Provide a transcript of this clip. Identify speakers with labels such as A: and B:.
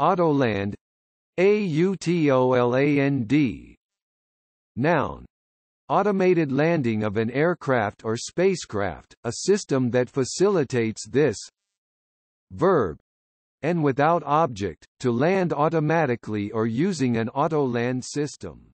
A: Autoland AUTOLAND Noun Automated landing of an aircraft or spacecraft, a system that facilitates this Verb and without object, to land automatically or using an autoland system.